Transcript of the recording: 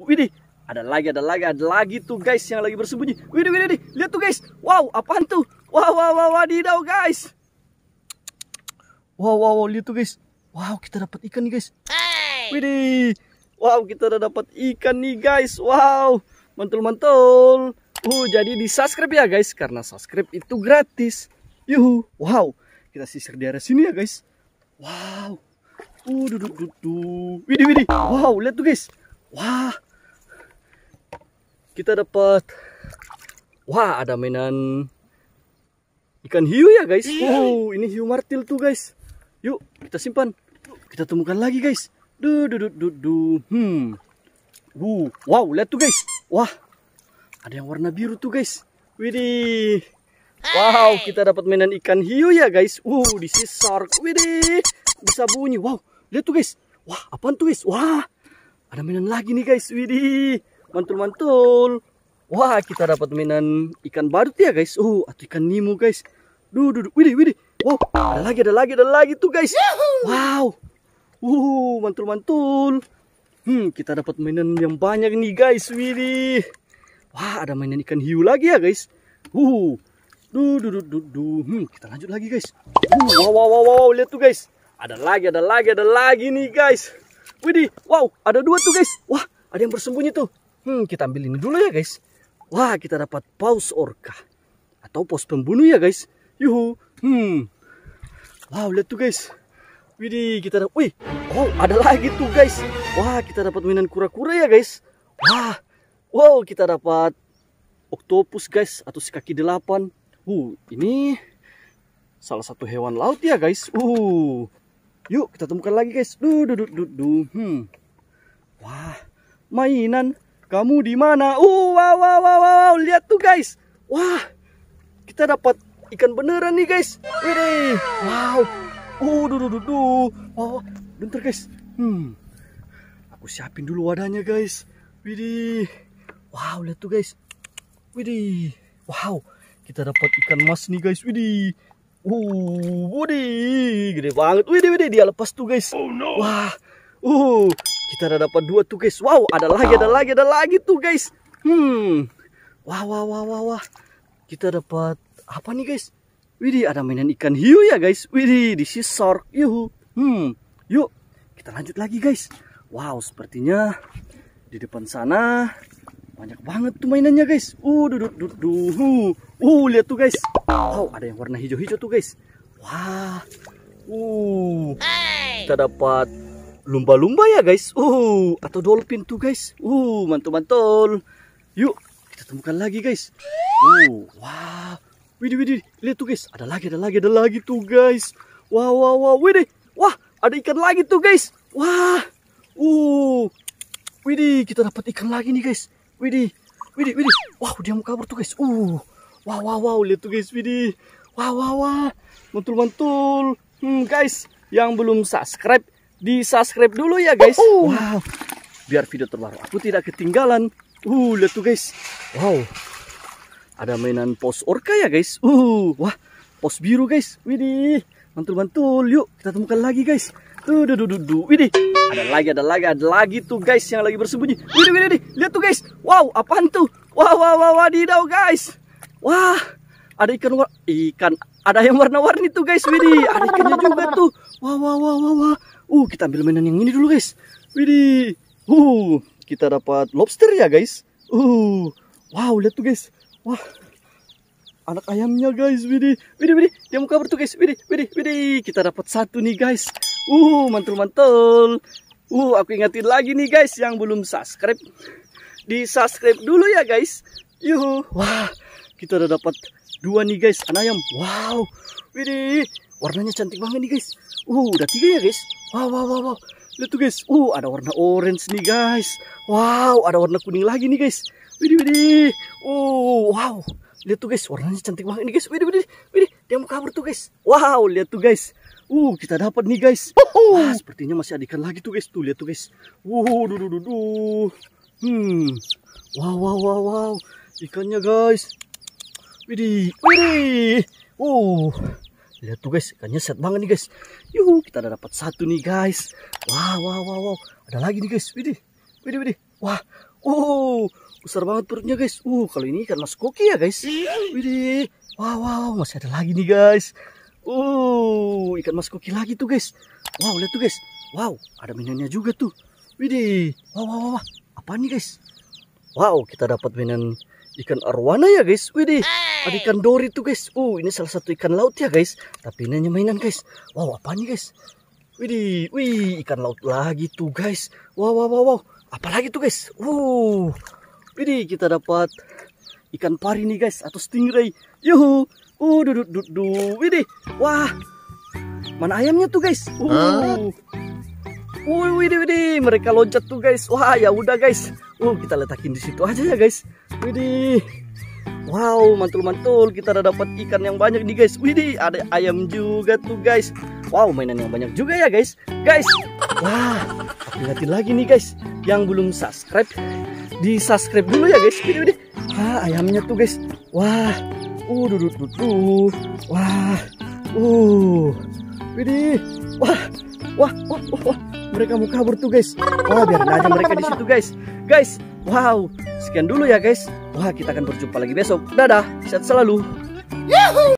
Widih, ada lagi, ada lagi, ada lagi tuh guys yang lagi bersembunyi. Widih, widih, lihat tuh guys. Wow, apaan tuh? Wow, wow, wow, wadidaw guys. Wow, wow, wow, lihat tuh guys. Wow, kita dapat ikan nih guys. Widih. Wow, kita udah dapat ikan nih guys. Wow, mantul-mantul. Uh, jadi di subscribe ya guys, karena subscribe itu gratis. Yuhu, wow. Kita sisir di area sini ya guys. Wow. Uh, duduk, duduk. Widih, widih. Wow, lihat tuh guys. Wah kita dapat wah ada mainan ikan hiu ya guys. Iya. Wow, ini hiu martil tuh guys. Yuk, kita simpan. Kita temukan lagi guys. Du du du du. du. Hmm. Uh, wow, lihat tuh guys. Wah. Ada yang warna biru tuh guys. Widih. Wow, kita dapat mainan ikan hiu ya guys. Uh, di sisor shark. Widih. Bisa bunyi. Wow, lihat tuh guys. Wah, apaan tuh guys? Wah. Ada mainan lagi nih guys. Widih mantul-mantul. Wah, kita dapat mainan ikan badut ya, guys. Oh, atau ikan Nemo, guys. Duh, duh, duh. Widih, widih. Wow, ada lagi, ada lagi, ada lagi tuh, guys. Wow. Uh, mantul-mantul. Hmm, kita dapat mainan yang banyak nih, guys. Widih. Wah, ada mainan ikan hiu lagi ya, guys. Uh. Duh, duh, duh, duh, duh. Hmm, kita lanjut lagi, guys. Uh, wow, wow, wow, wow, lihat tuh, guys. Ada lagi, ada lagi, ada lagi nih, guys. Widih, wow, ada dua tuh, guys. Wah, ada yang bersembunyi tuh. Hmm, kita ambil ini dulu ya guys. Wah, kita dapat paus orca. Atau paus pembunuh ya guys. Yuhu. Hmm. Wow, lihat tuh guys. Widih, kita dapat. Wih, oh ada lagi tuh guys. Wah, kita dapat mainan kura-kura ya guys. Wah, wow kita dapat oktopus guys atau si kaki delapan. Uh, ini salah satu hewan laut ya guys. Uh, yuk kita temukan lagi guys. Duh, duh, duh, duh, duh. Hmm. Wah, mainan kamu di mana? Uh, wow, wow, wow, wow, lihat tuh guys. Wah, kita dapat ikan beneran nih guys. Widih, wow. Uh, duh, duh, duh, duh. Wow, bentar guys. Hmm, aku siapin dulu wadahnya guys. Widih, wow, lihat tuh guys. Widih, wow, kita dapat ikan mas nih guys. Widih. Uh, widih, gede banget. Widih, widih, dia lepas tuh guys. Oh no. Wah, uh, kita ada dapat dua tuh guys. Wow, ada lagi, ada lagi, ada lagi tuh guys. Hmm. Wah, wah, wah, wah, wah. Kita dapat apa nih guys? Widih, ada mainan ikan hiu ya guys. Widih, di si shark. Yuhu. Hmm. Yuk, kita lanjut lagi guys. Wow, sepertinya di depan sana banyak banget tuh mainannya guys. Uh, duh, duh, duh, duh. Uh, lihat tuh guys. Wow, ada yang warna hijau-hijau tuh guys. Wah. Wow. Uh. Kita dapat lumba-lumba ya guys. Uh, atau dolphin tuh guys. Uh, mantul-mantul. Yuk, kita temukan lagi guys. Uh, wow. Widih, widih, lihat tuh guys. Ada lagi, ada lagi, ada lagi tuh guys. Wah, wah, wah, widih. Wah, ada ikan lagi tuh guys. Wah. Uh. Widih, kita dapat ikan lagi nih guys. Widih. Widih, widih. Wow, dia mau kabur tuh guys. Uh. Wow, wow, wow, lihat tuh guys, widih. Wah, wah, wah. Mantul-mantul. Hmm, guys, yang belum subscribe di subscribe dulu ya guys. wow. Biar video terbaru aku tidak ketinggalan. Uh, lihat tuh guys. Wow. Ada mainan pos orca ya guys. Uh, wah. Pos biru guys. Widih. Mantul-mantul. Yuk kita temukan lagi guys. Tuh, duh, duh, duh, duh. Widih. Ada lagi, ada lagi, ada lagi tuh guys yang lagi bersembunyi. Widi widih, Lihat tuh guys. Wow, apaan tuh? Wah, wah, wah, wadidaw guys. Wah. Ada ikan ikan ada yang warna-warni tuh guys, widih. Ada ikannya juga tuh. Wah, wah, wah, wah, wah. Uh, kita ambil mainan yang ini dulu, guys. Widih. Uh, kita dapat lobster ya, guys. Uh, wow, lihat tuh, guys. Wah, anak ayamnya, guys. Widih, widih, widih. Dia muka kabur tuh, guys. Widih, widih, widih. Kita dapat satu nih, guys. Uh, mantul, mantul. Uh, aku ingatin lagi nih, guys, yang belum subscribe. Di subscribe dulu ya, guys. Yuhu. Wah, kita udah dapat dua nih, guys. Anak ayam. Wow. Widih, warnanya cantik banget nih guys. Uh, udah tiga ya guys. Wow, wow, wow, wow. Lihat tuh guys. Uh, ada warna orange nih guys. Wow, ada warna kuning lagi nih guys. Widih, widih. Uh, wow. Lihat tuh guys, warnanya cantik banget nih guys. Widih, widih, widih. Dia mau kabur tuh guys. Wow, lihat tuh guys. Uh, kita dapat nih guys. Wah, sepertinya masih ada ikan lagi tuh guys. Tuh, lihat tuh guys. Uh, du, du, du, du. Hmm. Wow, wow, wow, wow. Ikannya guys. Widih, widih. Uh, lihat tuh guys, ikannya set banget nih guys. Yuk kita ada dapat satu nih guys. Wah, wow, wow, wow. Ada lagi nih guys. Widih, widih, widih. Wah, Oh besar banget perutnya guys. Uh, kalau ini ikan mas koki ya guys. Widih, wow, wow, masih ada lagi nih guys. Uh, ikan mas koki lagi tuh guys. Wow, lihat tuh guys. Wow, ada minyaknya juga tuh. Widih, wow, wow, wow. Apa nih guys? Wow, kita dapat minyak ikan arwana ya guys. Widih. Ada ikan dori tuh guys. uh ini salah satu ikan laut ya guys. Tapi ini hanya mainan guys. Wow, apa nih guys? Widih, wih, ikan laut lagi tuh guys. Wow, wow, wow, wow. lagi tuh guys? Uh, Widih, kita dapat ikan pari nih guys atau stingray. Yuhu. Uh, dudut dudut. Du. Widih. Wah. Mana ayamnya tuh guys? Uh. Huh? Wih, widih, widih, mereka loncat tuh guys. Wah, ya udah guys. Uh, kita letakin di situ aja ya guys. Widih. Wow, mantul-mantul kita udah dapat ikan yang banyak nih guys. Widi ada ayam juga tuh guys. Wow, mainan yang banyak juga ya guys. Guys, wah, aku ingatin lagi nih guys. Yang belum subscribe, di subscribe dulu ya guys. Wih, widih. Ah, ayamnya tuh guys. Wah, uh, duh, duh, duh, Wah, uh, Widi, Wah, wah, wah, wah, wah. Mereka mau kabur tuh guys. Wah, biar aja mereka di situ guys. Guys, wow. Sekian dulu ya guys. Wah, kita akan berjumpa lagi besok. Dadah, sehat selalu. Yahoo!